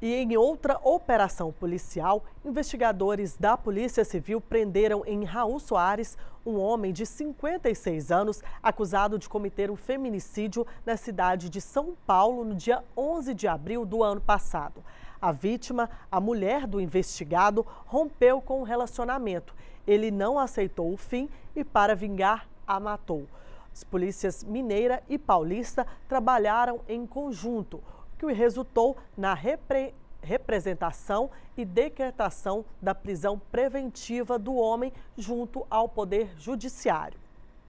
E em outra operação policial, investigadores da Polícia Civil prenderam em Raul Soares um homem de 56 anos acusado de cometer um feminicídio na cidade de São Paulo no dia 11 de abril do ano passado. A vítima, a mulher do investigado, rompeu com o relacionamento. Ele não aceitou o fim e, para vingar, a matou. As polícias mineira e paulista trabalharam em conjunto que resultou na repre... representação e decretação da prisão preventiva do homem junto ao Poder Judiciário.